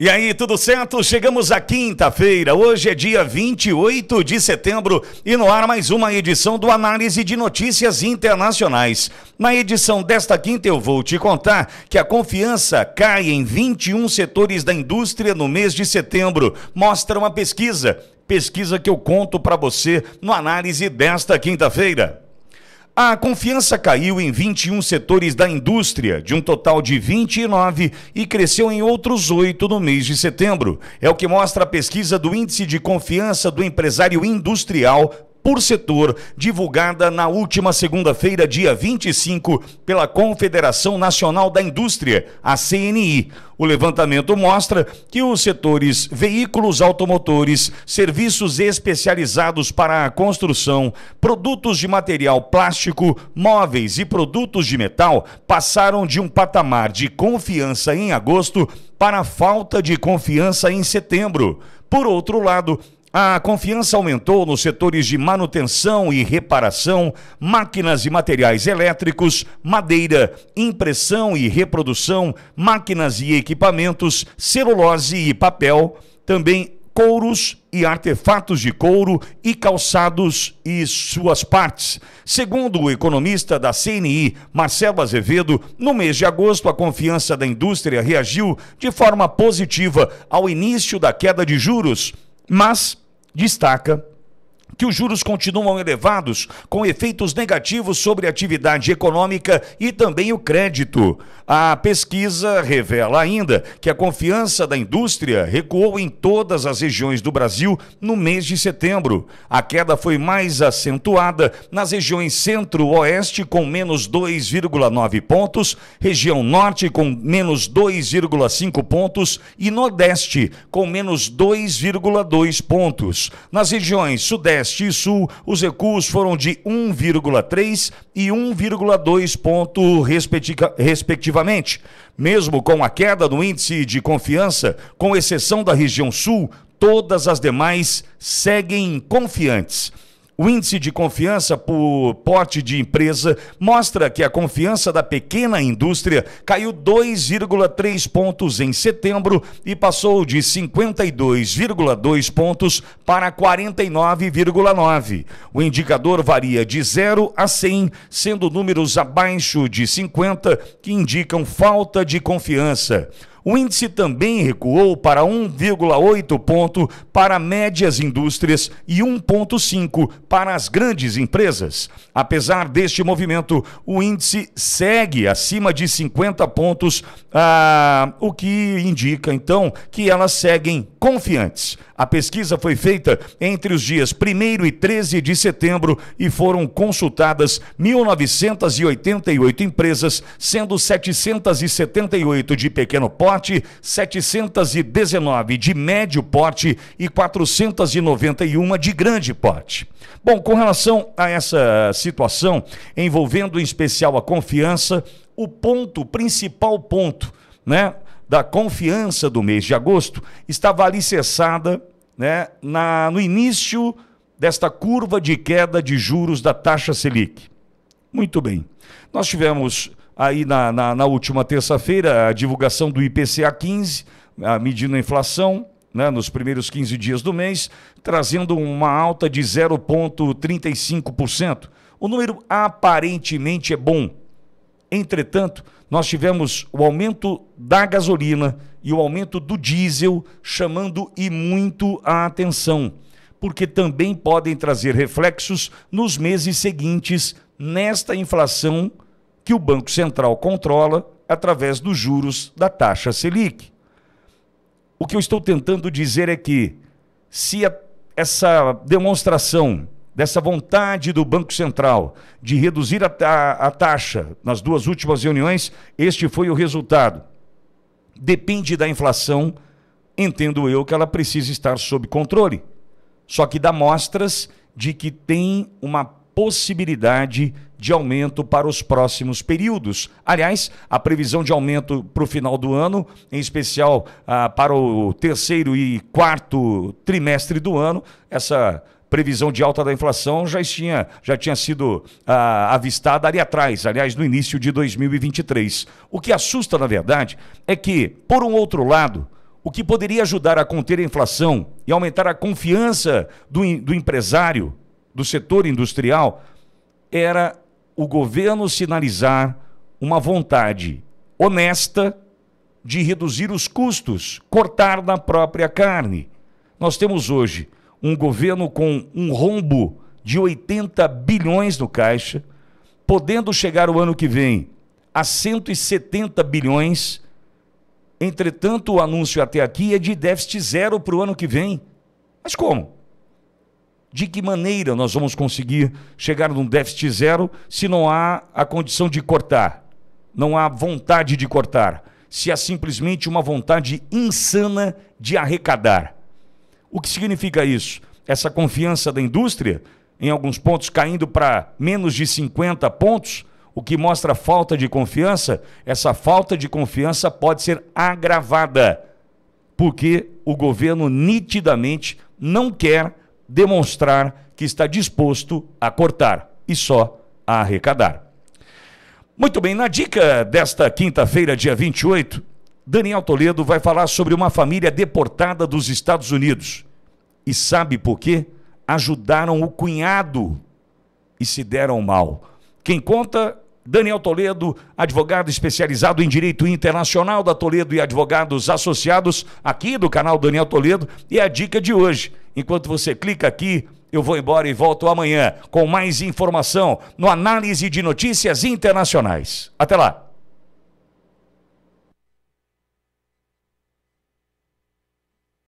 E aí, tudo certo? Chegamos à quinta-feira. Hoje é dia 28 de setembro e no ar mais uma edição do Análise de Notícias Internacionais. Na edição desta quinta eu vou te contar que a confiança cai em 21 setores da indústria no mês de setembro, mostra uma pesquisa. Pesquisa que eu conto para você no análise desta quinta-feira. A confiança caiu em 21 setores da indústria, de um total de 29, e cresceu em outros oito no mês de setembro. É o que mostra a pesquisa do Índice de Confiança do Empresário Industrial por setor, divulgada na última segunda-feira, dia 25, pela Confederação Nacional da Indústria, a CNI. O levantamento mostra que os setores veículos automotores, serviços especializados para a construção, produtos de material plástico, móveis e produtos de metal passaram de um patamar de confiança em agosto para falta de confiança em setembro. Por outro lado, a confiança aumentou nos setores de manutenção e reparação, máquinas e materiais elétricos, madeira, impressão e reprodução, máquinas e equipamentos, celulose e papel, também couros e artefatos de couro e calçados e suas partes. Segundo o economista da CNI, Marcelo Azevedo, no mês de agosto a confiança da indústria reagiu de forma positiva ao início da queda de juros mas destaca que os juros continuam elevados, com efeitos negativos sobre a atividade econômica e também o crédito. A pesquisa revela ainda que a confiança da indústria recuou em todas as regiões do Brasil no mês de setembro. A queda foi mais acentuada nas regiões centro-oeste, com menos 2,9 pontos, região norte, com menos 2,5 pontos e nordeste, com menos 2,2 pontos. Nas regiões sudeste, Sudeste e Sul, os recuos foram de 1,3 e 1,2 ponto respectivamente. Mesmo com a queda do índice de confiança, com exceção da região Sul, todas as demais seguem confiantes. O índice de confiança por porte de empresa mostra que a confiança da pequena indústria caiu 2,3 pontos em setembro e passou de 52,2 pontos para 49,9. O indicador varia de 0 a 100, sendo números abaixo de 50 que indicam falta de confiança. O índice também recuou para 1,8 ponto para médias indústrias e 1,5 para as grandes empresas. Apesar deste movimento, o índice segue acima de 50 pontos, ah, o que indica então que elas seguem confiantes. A pesquisa foi feita entre os dias 1 e 13 de setembro e foram consultadas 1.988 empresas, sendo 778 de pequeno porte porte, 719 de médio porte e 491 de grande porte. Bom, com relação a essa situação envolvendo em especial a confiança, o ponto, o principal ponto, né, da confiança do mês de agosto estava alicerçada, né, na, no início desta curva de queda de juros da taxa Selic. Muito bem. Nós tivemos Aí na, na, na última terça-feira, a divulgação do IPCA 15, a ah, medindo a inflação, né, nos primeiros 15 dias do mês, trazendo uma alta de 0,35%. O número aparentemente é bom. Entretanto, nós tivemos o aumento da gasolina e o aumento do diesel chamando e muito a atenção, porque também podem trazer reflexos nos meses seguintes nesta inflação que o Banco Central controla através dos juros da taxa Selic. O que eu estou tentando dizer é que, se a, essa demonstração dessa vontade do Banco Central de reduzir a, a, a taxa nas duas últimas reuniões, este foi o resultado. Depende da inflação, entendo eu que ela precisa estar sob controle. Só que dá mostras de que tem uma possibilidade de aumento para os próximos períodos. Aliás, a previsão de aumento para o final do ano, em especial ah, para o terceiro e quarto trimestre do ano, essa previsão de alta da inflação já tinha, já tinha sido ah, avistada ali atrás, aliás, no início de 2023. O que assusta, na verdade, é que, por um outro lado, o que poderia ajudar a conter a inflação e aumentar a confiança do, do empresário do setor industrial era o governo sinalizar uma vontade honesta de reduzir os custos, cortar na própria carne. Nós temos hoje um governo com um rombo de 80 bilhões no caixa, podendo chegar o ano que vem a 170 bilhões. Entretanto, o anúncio até aqui é de déficit zero para o ano que vem. Mas como? de que maneira nós vamos conseguir chegar num déficit zero se não há a condição de cortar, não há vontade de cortar, se há simplesmente uma vontade insana de arrecadar. O que significa isso? Essa confiança da indústria, em alguns pontos caindo para menos de 50 pontos, o que mostra falta de confiança, essa falta de confiança pode ser agravada, porque o governo nitidamente não quer demonstrar que está disposto a cortar e só a arrecadar. Muito bem, na dica desta quinta-feira, dia 28, Daniel Toledo vai falar sobre uma família deportada dos Estados Unidos. E sabe por quê? Ajudaram o cunhado e se deram mal. Quem conta Daniel Toledo, advogado especializado em direito internacional da Toledo e advogados associados aqui do canal Daniel Toledo. E a dica de hoje, enquanto você clica aqui, eu vou embora e volto amanhã com mais informação no Análise de Notícias Internacionais. Até lá!